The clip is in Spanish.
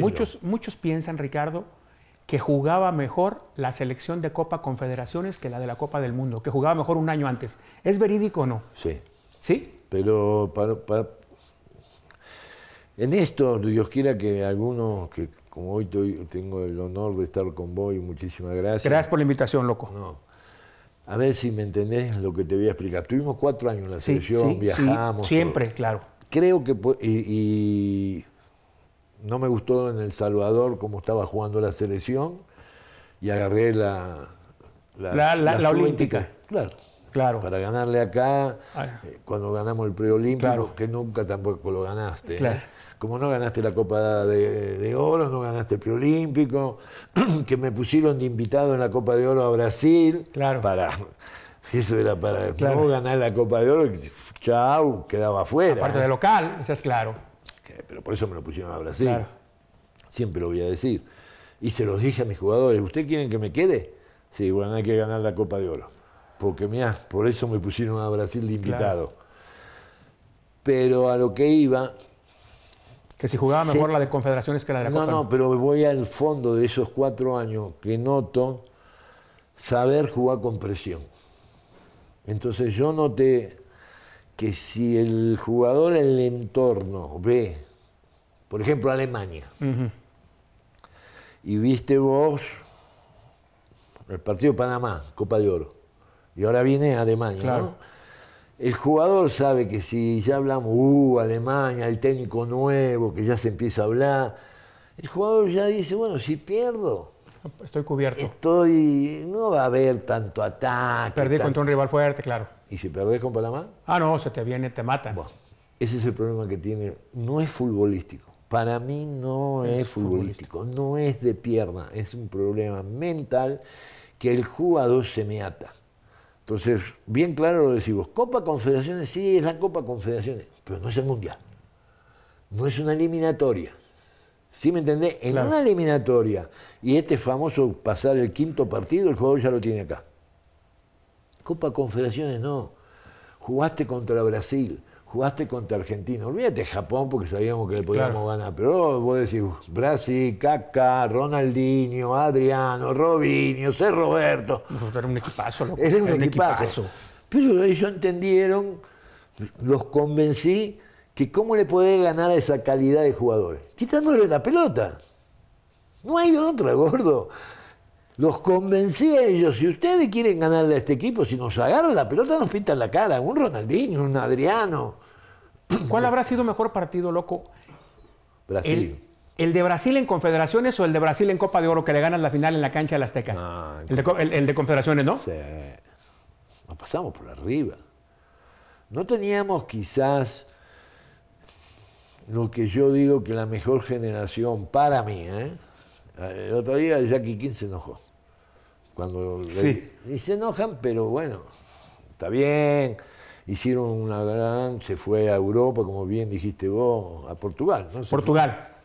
Muchos, muchos piensan, Ricardo, que jugaba mejor la selección de Copa Confederaciones que la de la Copa del Mundo, que jugaba mejor un año antes. ¿Es verídico o no? Sí. ¿Sí? Pero para, en esto, Dios quiera que algunos, que como hoy tengo el honor de estar con vos muchísimas gracias. Gracias por la invitación, loco. No. A ver si me entendés lo que te voy a explicar. Tuvimos cuatro años en la selección, viajamos. siempre, claro. Creo que... y no me gustó en El Salvador cómo estaba jugando la selección y agarré la. La, olímpica. Claro. Para ganarle acá, eh, cuando ganamos el preolímpico, que nunca tampoco lo ganaste. ¿eh? Como no ganaste la Copa de, Oro, no ganaste el preolímpico, que me pusieron de invitado en la Copa de Oro a Brasil. Claro. Para, eso era para no ganar la Copa de Oro, chau, quedaba fuera. Aparte de local, eso es claro pero por eso me lo pusieron a Brasil. Siempre lo voy a decir. Y se los dije a mis jugadores, ¿ustedes quieren que me quede? Sí, bueno, hay que ganar la Copa de Oro. Porque mira, por eso me pusieron a Brasil de invitado. Pero a lo que iba... Que si jugaba mejor la de Confederaciones que la de la No, no, pero voy al fondo de esos cuatro años que noto saber jugar con presión. Entonces yo noté que si el jugador en el entorno ve, por ejemplo, Alemania, y viste vos el partido Panamá, Copa de Oro, y ahora viene Alemania, El jugador sabe que si ya hablamos, uh, Alemania, el técnico nuevo, que ya se empieza a hablar, el jugador ya dice, bueno, si pierdo, Estoy cubierto. Estoy. No va a haber tanto ataque. Perdí contra un rival fuerte, claro. ¿Y si perdés con Panamá? Ah, no, se te viene, te matan. ese es el problema que tiene. No es futbolístico. Para mí no es, futbolístico. no es de pierna, es un problema mental que el jugador se me ata. Entonces, bien claro lo decimos, Copa Confederaciones, sí, es la Copa Confederaciones, pero no es el Mundial. No es una eliminatoria. ¿Sí me entendés? En una eliminatoria, y este famoso pasar el quinto partido, el jugador ya lo tiene acá. Copa Confederaciones no. Jugaste contra Brasil, jugaste contra Argentina. Olvídate Japón porque sabíamos que le podíamos ganar. Pero vos decís, Brasil, Kaká, Ronaldinho, Adriano, Robinho, C. Roberto. Era un equipazo, Era un, equipazo. Pero ellos entendieron, los convencí que cómo le podés ganar a esa calidad de jugadores. Quitándole la pelota. No hay otra, gordo los convencí a ellos, si ustedes quieren ganarle a este equipo, si nos agarran la pelota, nos pintan la cara, un Ronaldinho, un Adriano. ¿Cuál habrá sido mejor partido, loco? Brasil. El, de Brasil en Confederaciones o el de Brasil en Copa de Oro que le ganan la final en la cancha la Azteca? el, de, Confederaciones, ¿no? Sí. Nos pasamos por arriba. No teníamos quizás lo que yo digo que la mejor generación para mí. ¿eh? El otro día Jackie King se enojó. Cuando sí. y se enojan, pero bueno, está bien. Hicieron una gran, se fue a Europa, como bien dijiste vos, a Portugal. ¿no? Portugal.